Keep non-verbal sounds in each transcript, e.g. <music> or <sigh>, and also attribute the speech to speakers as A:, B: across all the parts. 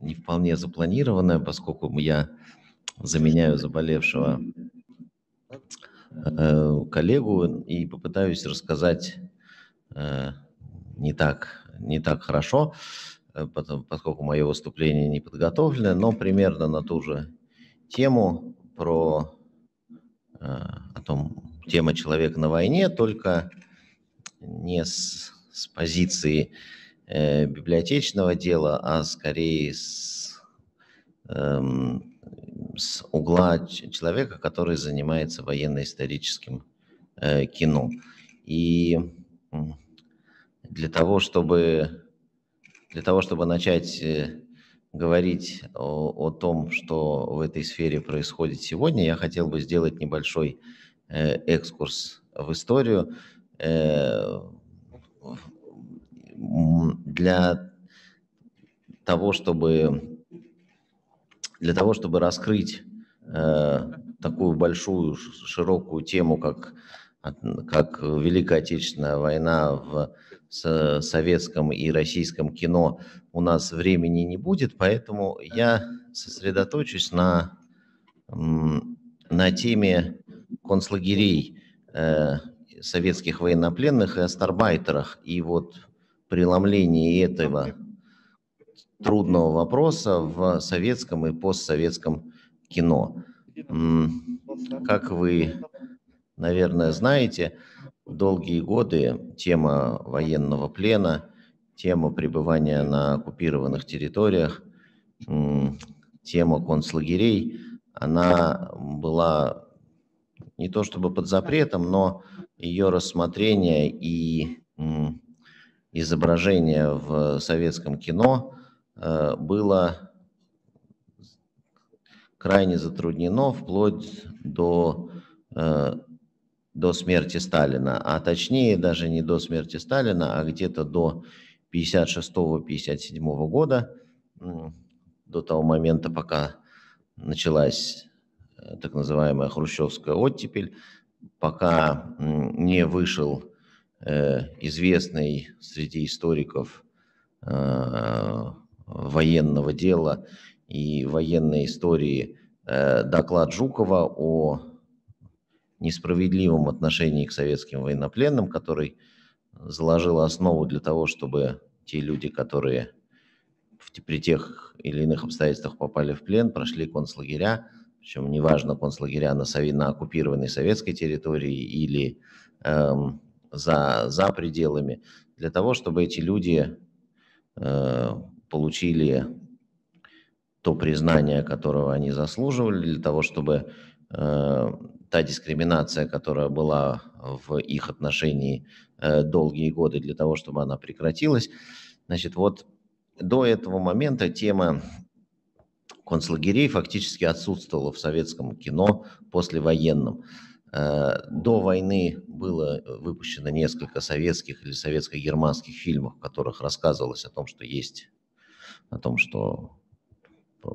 A: не вполне запланированная, поскольку я заменяю заболевшего э, коллегу и попытаюсь рассказать э, не, так, не так хорошо, э, потом, поскольку мое выступление не подготовлено, но примерно на ту же тему про о том, тема человека на войне, только не с, с позиции э, библиотечного дела, а скорее с, э, с угла человека, который занимается военно-историческим э, кино. И для того, чтобы, для того, чтобы начать э, говорить о, о том, что в этой сфере происходит сегодня, я хотел бы сделать небольшой э, экскурс в историю. Э, для того, чтобы, для того, чтобы раскрыть э, такую большую, широкую тему, как, как Великая Отечественная война в советском и российском кино, у нас времени не будет, поэтому я сосредоточусь на, на теме концлагерей э, советских военнопленных и астарбайтерах. И вот преломлении этого трудного вопроса в советском и постсоветском кино. Как вы, наверное, знаете, долгие годы тема военного плена, тема пребывания на оккупированных территориях, тема концлагерей, она была не то чтобы под запретом, но ее рассмотрение и изображение в советском кино э, было крайне затруднено вплоть до, э, до смерти Сталина, а точнее даже не до смерти Сталина, а где-то до 56-57 года, до того момента, пока началась э, так называемая хрущевская оттепель, пока не вышел Э, известный среди историков э, военного дела и военной истории э, доклад Жукова о несправедливом отношении к советским военнопленным, который заложил основу для того, чтобы те люди, которые при тех или иных обстоятельствах попали в плен, прошли концлагеря, причем неважно концлагеря на, сове, на оккупированной советской территории или эм, за, за пределами, для того, чтобы эти люди э, получили то признание, которого они заслуживали, для того, чтобы э, та дискриминация, которая была в их отношении э, долгие годы, для того, чтобы она прекратилась. Значит, вот до этого момента тема концлагерей фактически отсутствовала в советском кино послевоенном. военном. Э, до войны было э, выпущено несколько советских или советско-германских фильмов, в которых рассказывалось о том, что есть, о том, что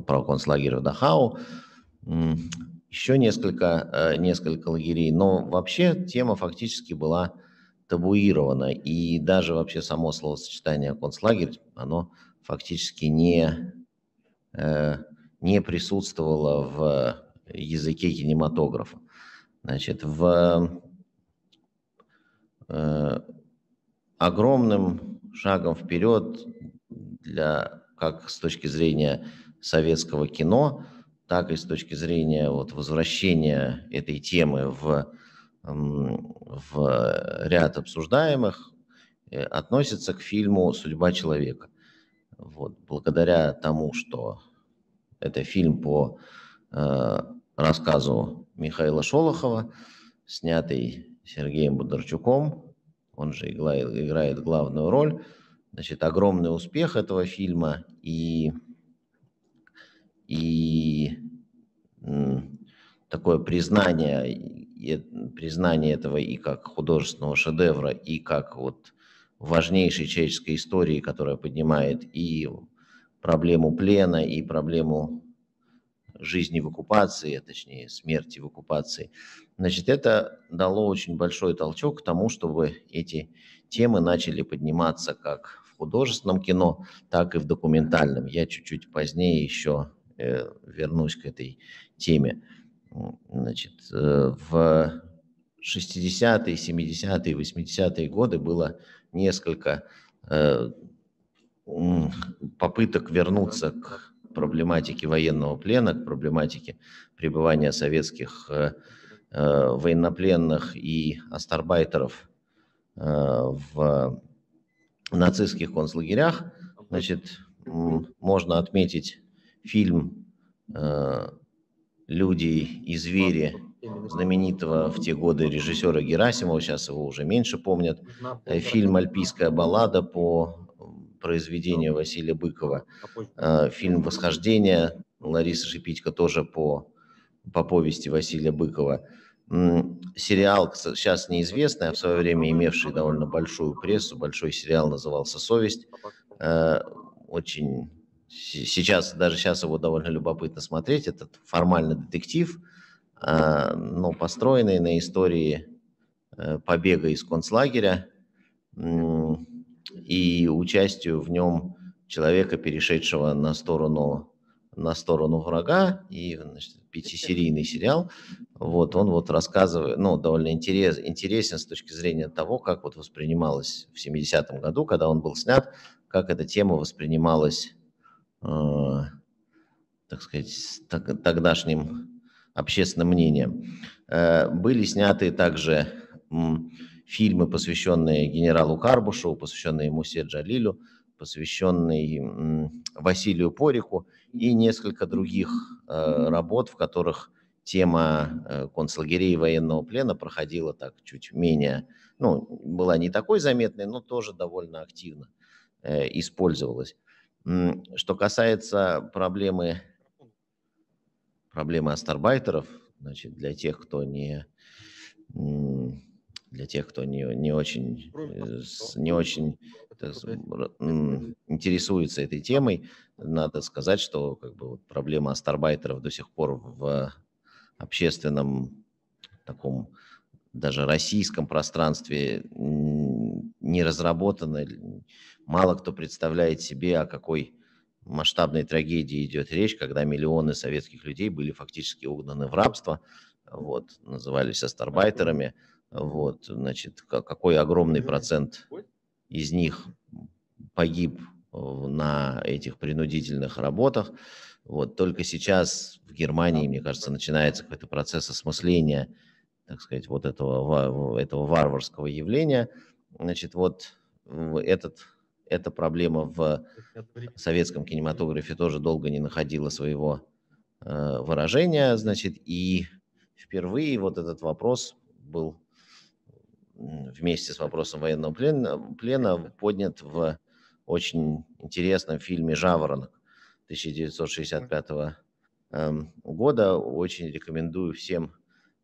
A: про концлагерь в Дахау. Еще несколько, э, несколько лагерей. Но вообще тема фактически была табуирована. И даже вообще само словосочетание концлагерь, оно фактически не, не присутствовало в языке кинематографа. Значит, в, э, огромным шагом вперед для, как с точки зрения советского кино, так и с точки зрения вот, возвращения этой темы в, в ряд обсуждаемых, э, относится к фильму «Судьба человека». Вот, благодаря тому, что это фильм по э, рассказу Михаила Шолохова, снятый Сергеем Бондарчуком. Он же играет, играет главную роль. Значит, огромный успех этого фильма и, и такое признание, признание этого и как художественного шедевра, и как вот важнейшей человеческой истории, которая поднимает и проблему плена, и проблему жизни в оккупации, а точнее смерти в оккупации, значит, это дало очень большой толчок к тому, чтобы эти темы начали подниматься как в художественном кино, так и в документальном. Я чуть-чуть позднее еще э, вернусь к этой теме. Значит, э, в 60-е, 70-е, 80-е годы было несколько э, попыток вернуться к проблематики военного плена, к проблематике пребывания советских э, э, военнопленных и астарбайтеров э, в нацистских концлагерях, значит, можно отметить фильм «Люди и звери» знаменитого в те годы режиссера Герасимова, сейчас его уже меньше помнят, фильм «Альпийская баллада» по произведение Василия Быкова, а э, фильм «Восхождение» Лариса Шипитько тоже по, по повести Василия Быкова. Сериал сейчас неизвестный, а в свое время имевший довольно большую прессу, большой сериал назывался «Совесть». А э, очень сейчас, даже сейчас его довольно любопытно смотреть. Этот формальный детектив, э, но построенный на истории побега из концлагеря и участию в нем человека, перешедшего на сторону на сторону врага, и значит, пятисерийный сериал, вот он вот рассказывает, ну, довольно интерес, интересен с точки зрения того, как вот воспринималось в 70-м году, когда он был снят, как эта тема воспринималась, э, так сказать, так, тогдашним общественным мнением. Э, были сняты также фильмы, посвященные генералу Карбушеву, посвященные Мусе Джалилю, посвященные Василию Порику и несколько других э, работ, в которых тема э, концлагерей и военного плена проходила так чуть менее, ну, была не такой заметной, но тоже довольно активно э, использовалась. Что касается проблемы, проблемы астарбайтеров, значит, для тех, кто не, для тех, кто не, не очень, э, не очень так, интересуется этой темой, надо сказать, что как бы, вот, проблема старбайтеров до сих пор в общественном таком даже российском пространстве не разработана. Мало кто представляет себе, о какой масштабной трагедии идет речь, когда миллионы советских людей были фактически угнаны в рабство, вот, назывались астарбайтерами. Вот, значит, какой огромный процент из них погиб на этих принудительных работах. Вот, только сейчас в Германии, мне кажется, начинается какой-то процесс осмысления, так сказать, вот этого, этого варварского явления. Значит, вот этот, эта проблема в советском кинематографе тоже долго не находила своего э, выражения, значит, и впервые вот этот вопрос был вместе с вопросом военного плена, плена поднят в очень интересном фильме «Жаворонок» 1965 эм, года. Очень рекомендую всем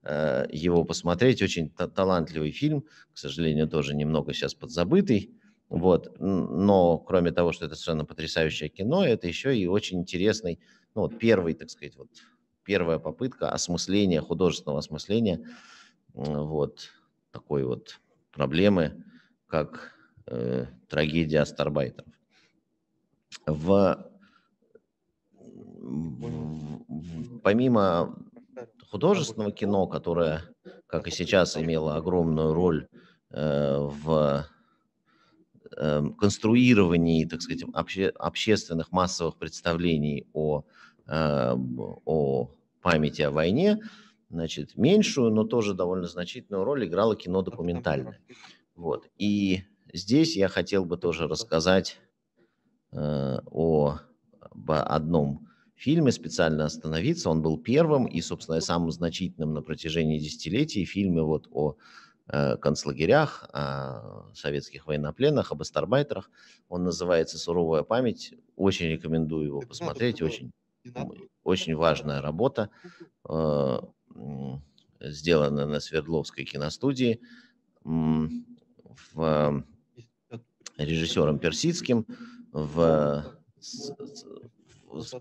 A: э, его посмотреть. Очень талантливый фильм, к сожалению, тоже немного сейчас подзабытый. Вот. Но кроме того, что это совершенно потрясающее кино, это еще и очень интересный, ну вот первый, так сказать, вот первая попытка осмысления, художественного осмысления вот, такой вот проблемы, как э, трагедия Астарбайтеров. В, в, в, помимо художественного кино, которое, как и сейчас, имело огромную роль э, в э, конструировании, так сказать, обще, общественных массовых представлений о, э, о памяти о войне, значит, меньшую, но тоже довольно значительную роль играло кино документальное. Вот. И здесь я хотел бы тоже рассказать э, о, об одном фильме, специально остановиться. Он был первым и, собственно, самым значительным на протяжении десятилетий. Фильмы вот о э, концлагерях, о советских военнопленных, об эстарбайтерах. Он называется «Суровая память». Очень рекомендую его ну посмотреть, очень очень важная работа сделано на Свердловской киностудии в, э, режиссером Персидским в,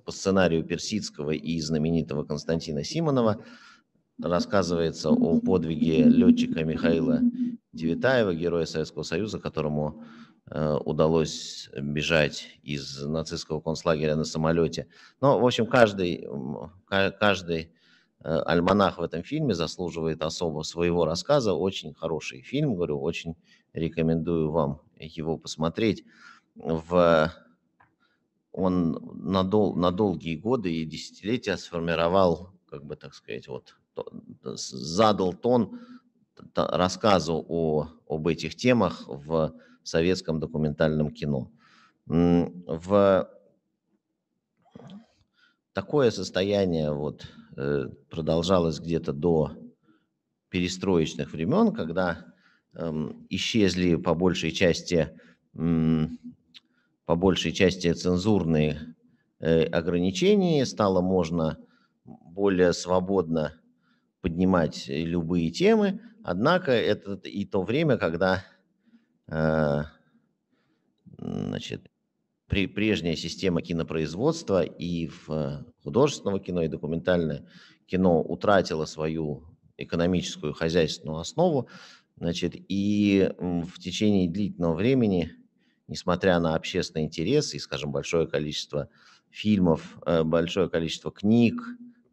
A: по сценарию Персидского и знаменитого Константина Симонова рассказывается о подвиге летчика Михаила Девитаева, героя Советского Союза, которому э, удалось бежать из нацистского концлагеря на самолете. Но, в общем, каждый, каждый Э, Альманах в этом фильме заслуживает особо своего рассказа. Очень хороший фильм, говорю, очень рекомендую вам его посмотреть. В... Он на, дол... на долгие годы и десятилетия сформировал, как бы так сказать, вот, э, задал тон рассказу о... об этих темах в советском документальном кино. В такое состояние вот Э, продолжалось где-то до перестроечных времен, когда эм, исчезли по большей части, по большей части цензурные э, ограничения, стало можно более свободно поднимать любые темы, однако это и то время, когда э, значит, при, прежняя система кинопроизводства и в э, художественного кино, и документальное кино утратила свою экономическую хозяйственную основу, значит, и в течение длительного времени, несмотря на общественный интерес и, скажем, большое количество фильмов, э, большое количество книг,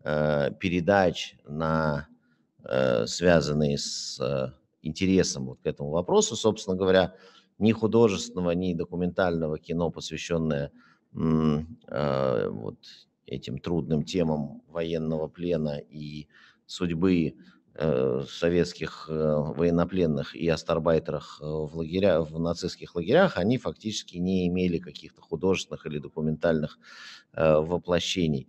A: э, передач, на, связанные с интересом вот к этому вопросу, собственно говоря, ни художественного, ни документального кино, посвященное э, вот этим трудным темам военного плена и судьбы э, советских э, военнопленных и астарбайтерах в, лагеря, в нацистских лагерях, они фактически не имели каких-то художественных или документальных воплощений.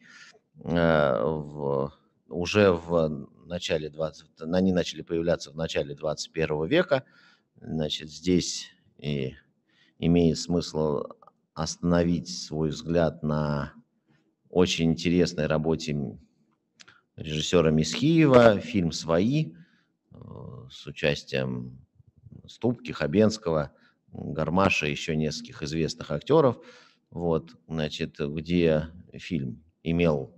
A: в, уже в начале 20, они начали появляться в начале 21 века. Значит, здесь и имеет смысл остановить свой взгляд на очень интересной работе режиссера Мисхиева, фильм «Свои» э, с участием Ступки, Хабенского, Гармаша, и еще нескольких известных актеров, вот, значит, где фильм имел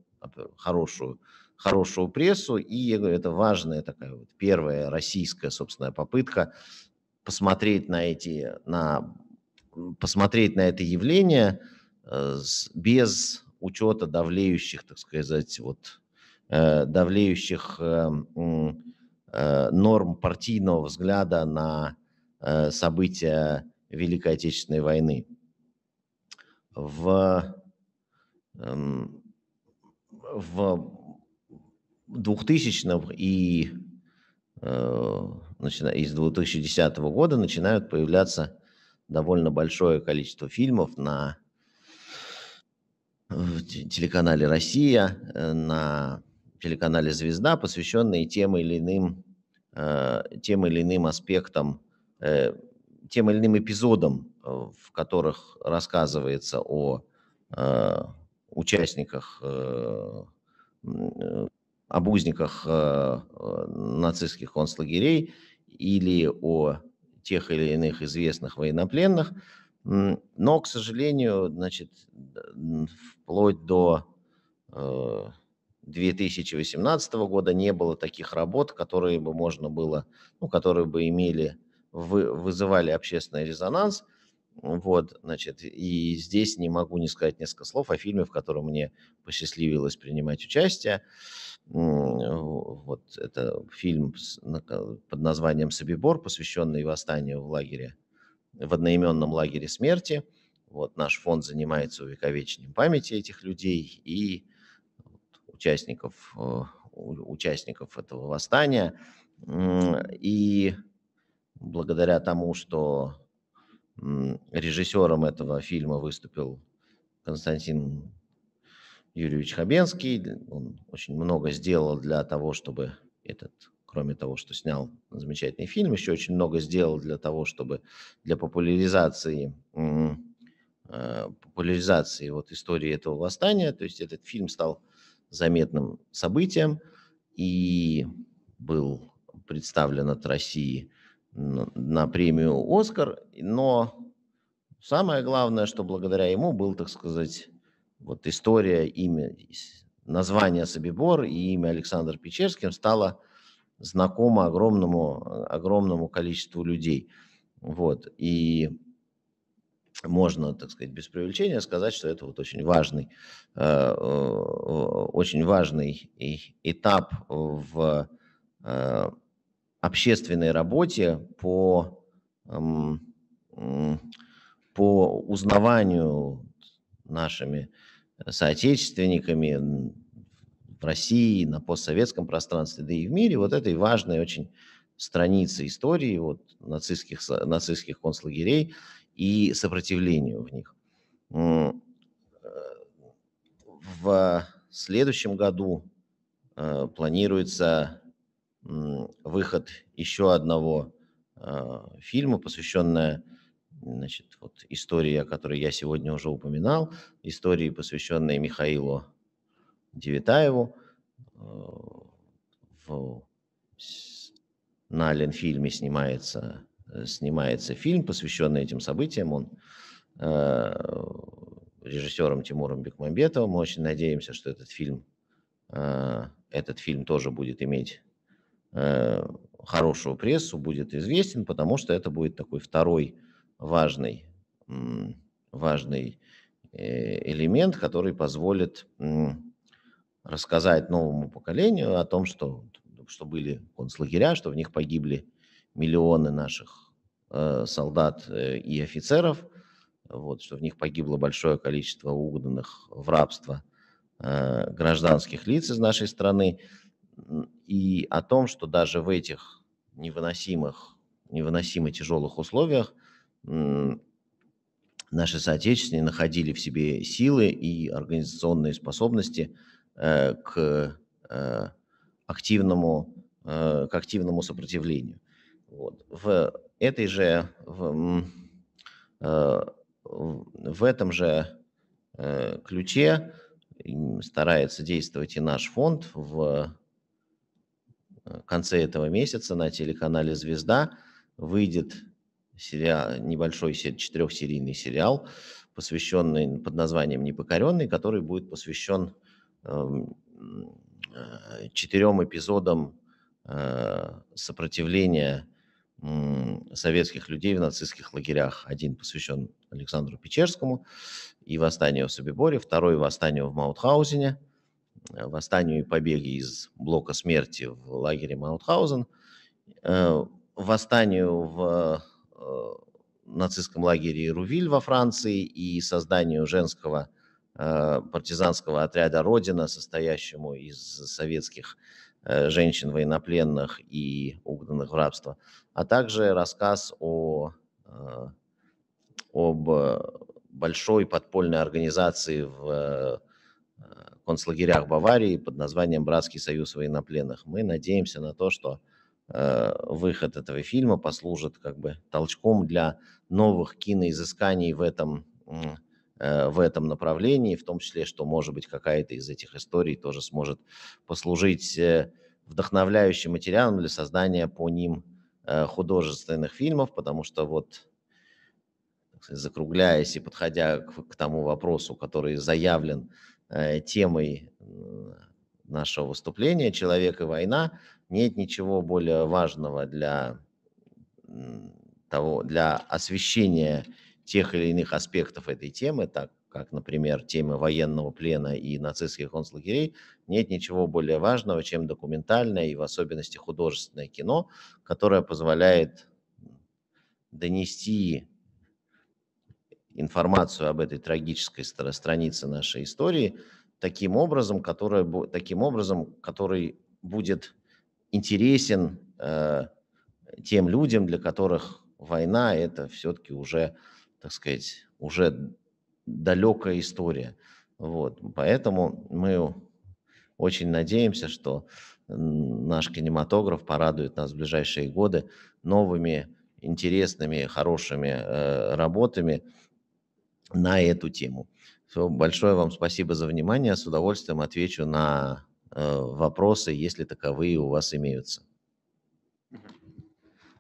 A: хорошую, хорошую прессу, и это важная такая вот первая российская, собственно, попытка посмотреть на эти, на, посмотреть на это явление э, без учета давлеющих, так сказать, вот э, давлеющих э, норм партийного взгляда на события Великой Отечественной войны. В, эм, в 2000-х и Э, начиная, из 2010 года начинают появляться довольно большое количество фильмов на э, телеканале «Россия», э, на телеканале «Звезда», посвященные тем или иным, тем или иным аспектам, тем или иным эпизодам, в которых рассказывается о участниках обузниках э, э, нацистских концлагерей или о тех или иных известных военнопленных. Но, к сожалению, значит, вплоть до 2018 э, года не было таких работ, которые бы можно было, ну, которые бы имели, вы, вызывали общественный резонанс. Вот, значит, и здесь не могу не сказать несколько слов о фильме, в котором мне посчастливилось принимать участие. Э, вот это фильм э, под названием «Собибор», посвященный восстанию в лагере, в одноименном лагере смерти. Вот наш фонд занимается увековечением памяти этих людей и участников, э, участников этого восстания. И благодаря тому, что режиссером этого фильма выступил Константин Юрьевич Хабенский. Он очень много сделал для того, чтобы этот, кроме того, что снял замечательный фильм, еще очень много сделал для того, чтобы для популяризации э, популяризации вот истории этого восстания. То есть этот фильм стал заметным событием и был представлен от России на премию «Оскар», но самое главное, что благодаря ему был, так сказать, вот история, имя, название Собибор и имя Александр Печерским стало знакомо огромному, огромному количеству людей. Вот. И можно, так сказать, без привлечения сказать, что это вот очень важный, э, э, очень важный этап в э, общественной работе по, эм, по узнаванию нашими соотечественниками в России, на постсоветском пространстве, да и в мире, вот этой важной очень страницы истории вот, нацистских, нацистских концлагерей и сопротивлению в них. Э, в следующем году э, планируется выход еще одного э, фильма, посвященного значит, вот истории, о которой я сегодня уже упоминал, истории, посвященные Михаилу Девитаеву э, в, на Ленфильме снимается, э, снимается фильм, посвященный этим событиям. Он э, режиссером Тимуром Бекмамбетовым. Мы очень надеемся, что этот фильм, этот фильм тоже будет иметь хорошую прессу, будет известен, потому что это будет такой второй важный, важный э, элемент, который позволит рассказать новому поколению о том, что, что были концлагеря, что в них погибли миллионы наших э, солдат э, и офицеров, вот, что в них погибло большое количество угнанных в рабство гражданских лиц из нашей страны, и о том, что даже в этих невыносимых, невыносимо тяжелых условиях наши соотечественники находили в себе силы и организационные способности э, к э, активному, э, к активному сопротивлению. Вот. В этой же, в, в этом же ключе старается действовать и наш фонд в конце этого месяца на телеканале «Звезда» выйдет сериал, небольшой четырехсерийный сериал, посвященный под названием «Непокоренный», который будет посвящен эм, э, четырем эпизодам э, сопротивления советских людей в нацистских лагерях. Один посвящен Александру Печерскому и восстанию в Собиборе, второй восстанию в Маутхаузене, э, восстанию и побеге из блока смерти в лагере Маутхаузен, восстанию в Э, нацистском лагере Рувиль во Франции и созданию женского э, партизанского отряда «Родина», состоящему из советских э, женщин военнопленных и угнанных в рабство, а также рассказ о, об большой подпольной организации в концлагерях Баварии под названием «Братский союз военнопленных». Мы надеемся на то, что Э, выход этого фильма послужит как бы толчком для новых киноизысканий в этом, э, в этом направлении, в том числе, что, может быть, какая-то из этих историй тоже сможет послужить э, вдохновляющим материалом для создания по ним художественных фильмов, потому что вот закругляясь и подходя к, к тому вопросу, который заявлен темой нашего выступления «Человек и война», нет ничего более важного для того, для освещения тех или иных аспектов этой темы, так как, например, темы военного плена и нацистских концлагерей, нет ничего более важного, чем документальное и в особенности художественное кино, которое позволяет донести информацию об этой трагической странице нашей истории таким образом, который, таким образом, который будет интересен э, тем людям, для которых война – это все-таки уже, так сказать, уже далекая история. Вот. Поэтому мы очень надеемся, что наш кинематограф порадует нас в ближайшие годы новыми интересными, хорошими э, работами на эту тему. Все, большое вам спасибо за внимание. С удовольствием отвечу на Э, вопросы, если таковые у вас имеются.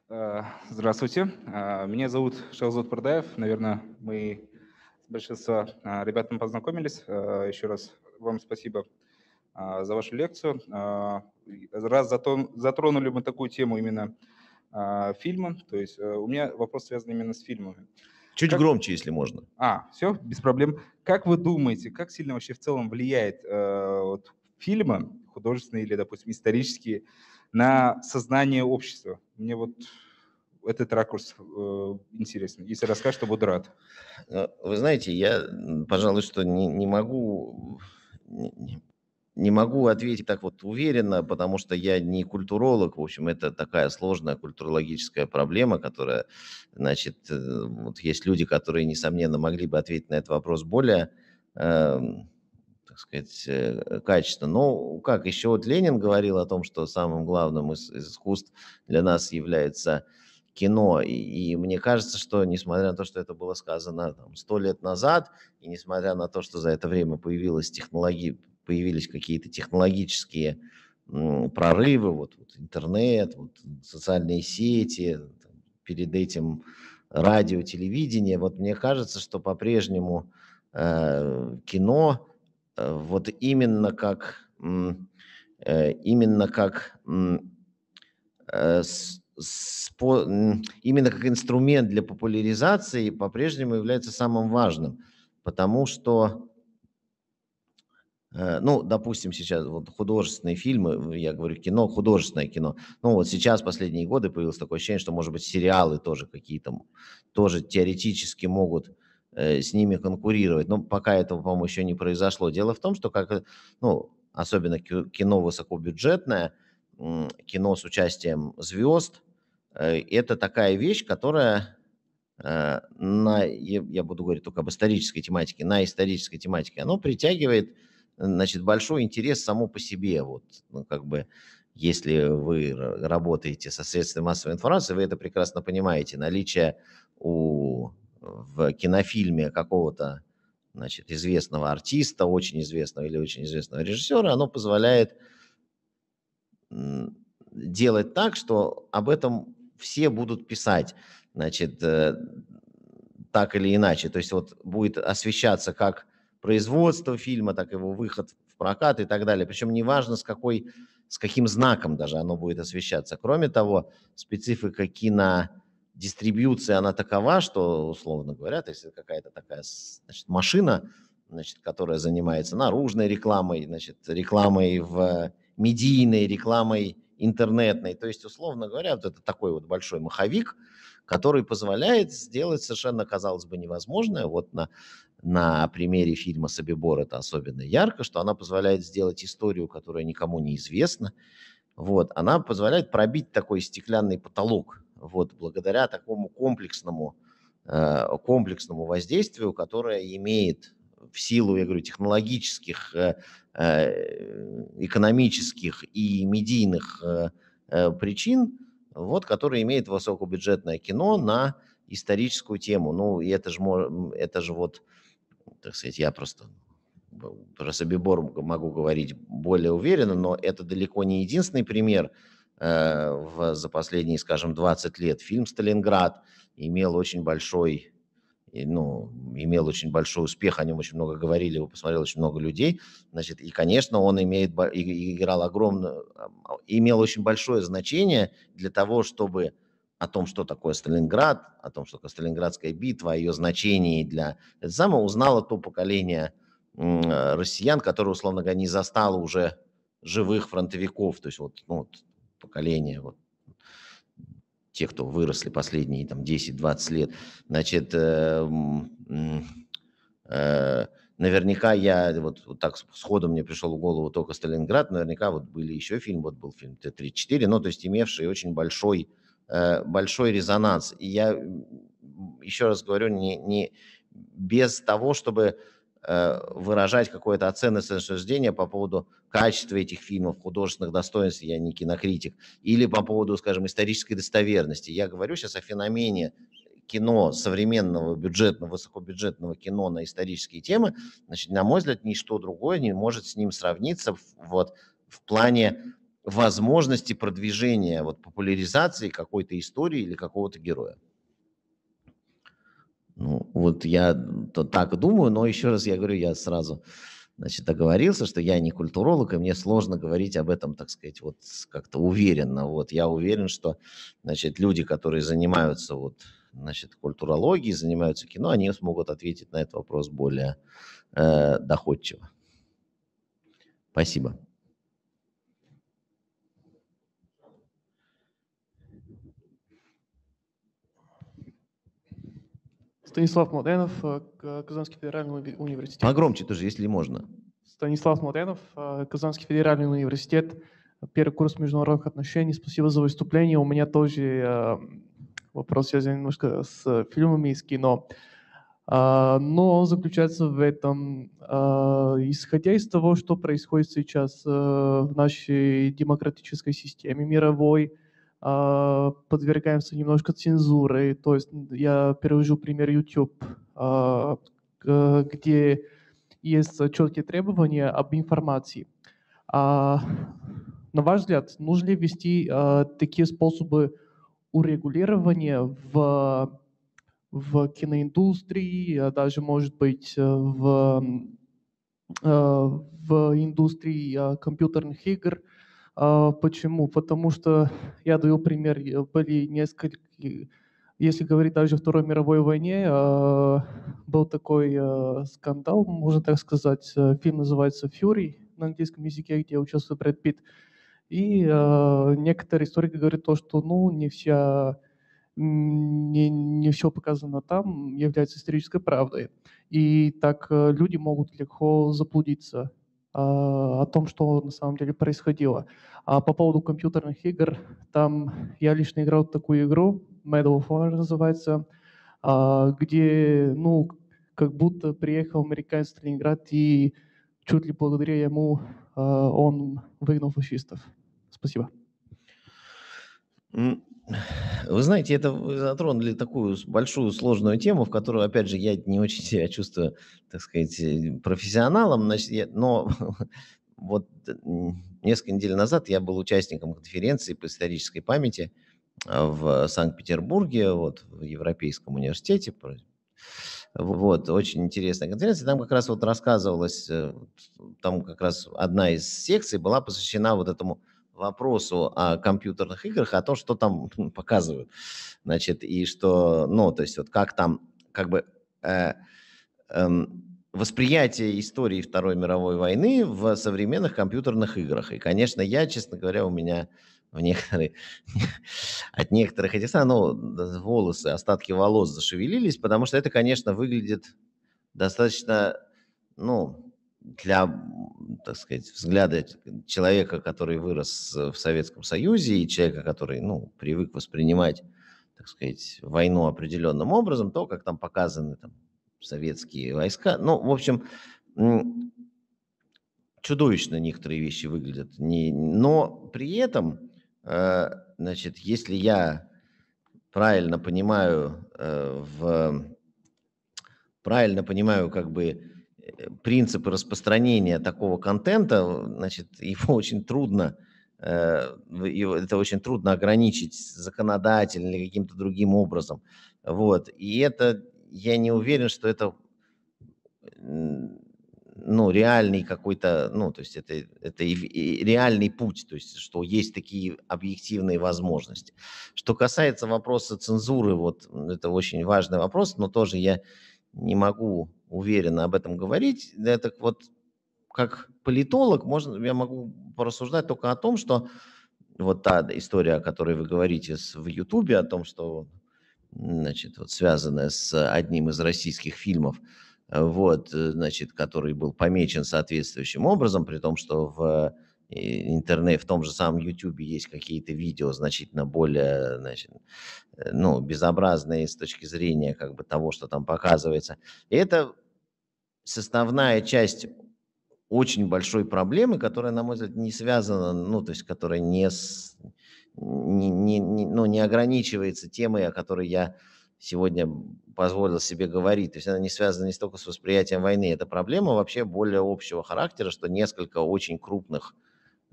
A: Э, здравствуйте, э, меня зовут Шахзот Пардаев. Наверное, мы с большинством ребят познакомились. Еще раз вам спасибо за вашу лекцию. Раз затронули мы такую тему именно фильма, то есть у меня вопрос связан именно с фильмами. Чуть как... громче, если можно. А, все, без проблем. Как вы думаете, как сильно вообще в целом влияет э, вот, фильма художественные или, допустим, исторические, на сознание общества. Мне вот этот ракурс э, интересен. Если расскажешь, то буду рад. Э, вы знаете, я, пожалуй, что не, не могу не могу ответить так вот уверенно, потому что я не культуролог. В общем, это такая сложная культурологическая проблема, которая, значит, э, вот есть люди, которые, несомненно, могли бы ответить на этот вопрос более эм, так сказать, э, качество. Ну, как еще вот Ленин говорил о том, что самым главным из, из искусств для нас является кино. И, и мне кажется, что несмотря на то, что это было сказано сто лет назад, и несмотря на то, что за это время появилась технология, появились какие-то технологические м, прорывы, вот, вот интернет, вот, социальные сети, там, перед этим радио, телевидение, вот мне кажется, что по-прежнему э, кино Э, вот именно как, э, именно как э, именно как инструмент для популяризации по-прежнему является самым важным, потому что, ну, допустим, сейчас вот художественные фильмы, я говорю кино, художественное кино, ну вот сейчас последние годы появилось такое ощущение, что, может быть, сериалы тоже какие-то, тоже теоретически могут Э, с ними конкурировать. Но пока этого, по-моему, еще не произошло. Дело в том, что как, э, ну, особенно кино высокобюджетное, кино с участием звезд, э, это такая вещь, которая на, я буду говорить только об исторической тематике, на исторической тематике, оно притягивает, значит, большой интерес само по себе, вот, ну, как бы, если вы работаете со средствами массовой информации, вы это прекрасно понимаете, наличие у в кинофильме какого-то значит, известного артиста, очень известного или очень известного режиссера, оно позволяет делать так, что об этом все будут писать, значит, э, так или иначе. То есть вот будет освещаться как производство фильма, так его выход в прокат и так далее. Причем неважно, с, какой, с каким знаком даже оно будет освещаться. Кроме того, специфика кино дистрибьюция, она такова, что, условно говоря, то есть какая-то такая значит, машина, значит, которая занимается наружной рекламой, значит, рекламой в медийной, рекламой интернетной. То есть, условно говоря, вот это такой вот большой маховик, который позволяет сделать совершенно, казалось бы, невозможное. Вот на, на примере фильма «Собибор» это особенно ярко, что она позволяет сделать историю, которая никому не известна. Вот, она позволяет пробить такой стеклянный потолок вот, благодаря такому комплексному, э, комплексному воздействию, которое имеет в силу, я говорю, технологических, э, э, экономических и медийных причин, вот, которое имеет высокобюджетное кино на историческую тему. Ну, и это же, это же вот, так сказать, я просто про Собибор могу говорить более уверенно, но это далеко не единственный пример – Э, в, за последние, скажем, 20 лет. Фильм «Сталинград» имел очень большой ну, имел очень большой успех, о нем очень много говорили, его посмотрел очень много людей, значит, и, конечно, он имеет, играл огромную, а, имел очень большое значение для того, чтобы о том, что такое Сталинград, о том, что такое Сталинградская битва, о ее значении для... Это самое узнало то поколение э, россиян, которое, условно говоря, не застало уже живых фронтовиков, то есть вот ну, поколения вот, те, кто выросли последние там, 10-20 лет. Значит, э, э, наверняка я, вот, вот так сходу мне пришел в голову только Сталинград, наверняка вот были еще фильм, вот был фильм Т-34, ну, то есть имевший очень большой, э, большой резонанс. И я еще раз говорю, не, не без того, чтобы Э, выражать какое-то оценочное суждение по поводу качества этих фильмов, художественных достоинств, я не кинокритик, или по поводу, скажем, исторической достоверности. Я говорю сейчас о феномене кино, современного бюджетного, высокобюджетного кино на исторические темы, значит, на мой взгляд, ничто другое не может с ним сравниться вот, в плане возможности продвижения, вот, популяризации какой-то истории или какого-то героя. Ну, вот я то так думаю, но еще раз я говорю, я сразу значит, договорился, что я не культуролог, и мне сложно говорить об этом, так сказать, вот как-то уверенно. Вот я уверен, что, значит, люди, которые занимаются вот, значит, культурологией, занимаются кино, они смогут ответить на этот вопрос более э, доходчиво. Спасибо.
B: Станислав Младенов, э, э, Казанский федеральный университет. Погромче
A: тоже, если можно.
B: Станислав Младенов, э, Казанский федеральный университет, первый курс международных отношений. Спасибо за выступление. У меня тоже вопрос связан немножко с фильмами и с кино. Но он заключается в этом, исходя из того, что происходит сейчас в нашей демократической системе мировой, а, подвергаемся немножко цензуре. То есть я привожу пример YouTube, а, где есть четкие требования об информации. А, на ваш взгляд, нужно ли ввести такие способы урегулирования в, в киноиндустрии, даже, может быть, в, в индустрии компьютерных игр – а, почему? Потому что я даю пример, были несколько, если говорить даже о Второй мировой войне, а, был такой а, скандал, можно так сказать, э, фильм называется «Фьюри» на английском языке, где участвует Брэд Питт. И некоторые историки говорят то, что ну, не вся не, не все показано там, является исторической правдой. И так э, люди могут легко заблудиться. А, о том, что на самом деле происходило. А по поводу компьютерных игр, там я лично играл в такую игру, Medal of Honor называется, а, где, ну, как будто приехал американец в Ленинград, и чуть ли благодаря ему а, он выгнал фашистов. Спасибо.
A: Вы знаете, это вы затронули такую большую сложную тему, в которую, опять же, я не очень себя чувствую, так сказать, э, профессионалом, значит, я, но <laughs> вот э, несколько недель назад я был участником конференции по исторической памяти а, в Санкт-Петербурге, вот в Европейском университете. Вот, очень интересная конференция. Там как раз вот рассказывалось, э, там как раз одна из секций была посвящена вот этому вопросу о компьютерных играх, о том, что там <laughs> ну, показывают, значит, и что, ну, то есть вот как там, как бы э, э, восприятие истории Второй мировой войны в современных компьютерных играх. И, конечно, я, честно говоря, у меня в некоторые, <laughs> от некоторых этих, а, ну, волосы, остатки волос зашевелились, потому что это, конечно, выглядит достаточно, ну, для, так сказать, взгляда человека, который вырос э, в Советском Союзе, и человека, который, ну, привык воспринимать, так сказать, войну определенным образом, то, как там показаны там, советские войска. Ну, в общем, чудовищно некоторые вещи выглядят. Не, но при этом, э, значит, если я правильно понимаю, э, в, правильно понимаю, как бы, Э, принципы распространения такого контента, значит, <laughs> его очень трудно э, его это очень трудно ограничить законодательно или каким-то другим образом. Вот. И это, я не уверен, что это ну, реальный какой-то, ну, то есть это, это и, и реальный путь, то есть что есть такие объективные возможности. Что касается вопроса цензуры, вот это очень важный вопрос, но тоже я не могу уверенно об этом говорить. Это вот, как политолог, можно, я могу порассуждать только о том, что вот та история, о которой вы говорите в Ютубе, о том, что значит, вот связанная с одним из российских фильмов, э, вот, э, значит, который был помечен соответствующим образом, при том, что в интернет, в том же самом YouTube есть какие-то видео значительно более, значит, э, ну, безобразные с точки зрения как бы того, что там показывается. И это составная часть очень большой проблемы, которая, на мой взгляд, не связана, ну, то есть, которая не, с, не, не, не, ну, не ограничивается темой, о которой я сегодня позволил себе говорить. То есть она не связана не столько с восприятием войны. Это проблема вообще более общего характера, что несколько очень крупных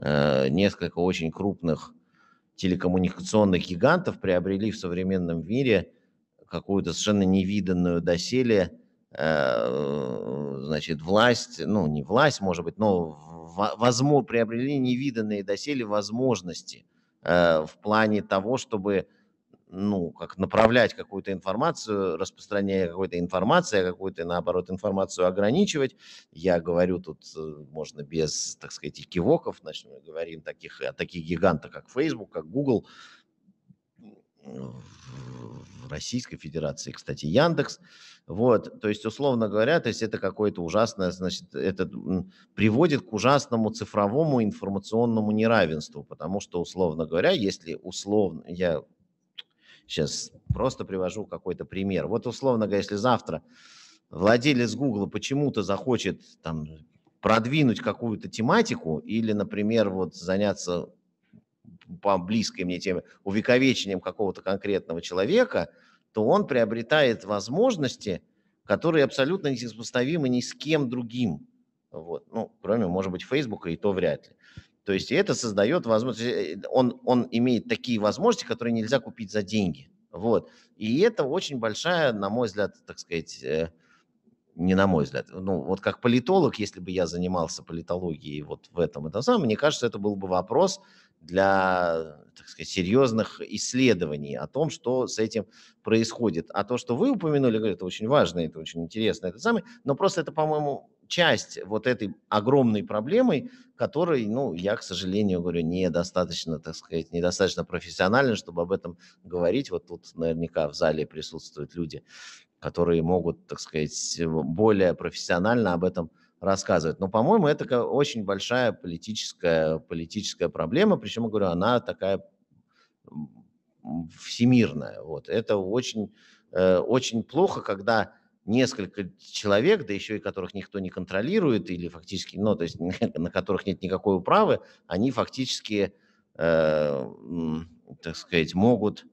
A: Э, несколько очень крупных телекоммуникационных гигантов приобрели в современном мире какую-то совершенно невиданную доселе э, значит, власть, ну, не власть, может быть, но возможно, приобрели невиданные доселе возможности э, в плане того, чтобы ну, как направлять какую-то информацию, распространяя какую-то информацию, а какую-то, наоборот, информацию ограничивать. Я говорю тут, э, можно без, так сказать, и кивоков, значит, мы говорим таких, о таких гигантах, как Facebook, как Google, в Российской Федерации, кстати, Яндекс. Вот, то есть, условно говоря, то есть это какое-то ужасное, значит, это приводит к ужасному цифровому информационному неравенству, потому что, условно говоря, если условно, я Сейчас просто привожу какой-то пример. Вот условно говоря, если завтра владелец Гугла почему-то захочет там продвинуть какую-то тематику или, например, вот заняться по близкой мне теме увековечением какого-то конкретного человека, то он приобретает возможности, которые абсолютно несопоставимы ни с кем другим. Вот. Ну, кроме, может быть, Фейсбука, и то вряд ли. То есть это создает возможность, э, он, он имеет такие возможности, которые нельзя купить за деньги. Вот. И это очень большая, на мой взгляд, так сказать, э, не на мой взгляд, ну вот как политолог, если бы я занимался политологией вот в этом, это самое, мне кажется, это был бы вопрос для, так сказать, серьезных исследований о том, что с этим происходит. А то, что вы упомянули, это очень важно, это очень интересно, это самое, но просто это, по-моему, часть вот этой огромной проблемой, которой, ну, я, к сожалению, говорю, недостаточно, так сказать, недостаточно профессионально, чтобы об этом говорить. Вот тут наверняка в зале присутствуют люди, которые могут, так сказать, более профессионально об этом рассказывать. Но, по-моему, это очень большая политическая, политическая проблема, причем, говорю, она такая всемирная. Вот. Это очень, э, очень плохо, когда несколько человек, да еще и которых никто не контролирует, или фактически, ну, то есть <laughs> на которых нет никакой управы, они фактически, э, так сказать, могут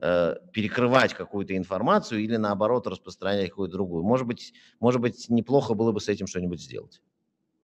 A: э, перекрывать какую-то информацию или наоборот распространять какую-то другую. Может быть, может быть, неплохо было бы с этим что-нибудь сделать.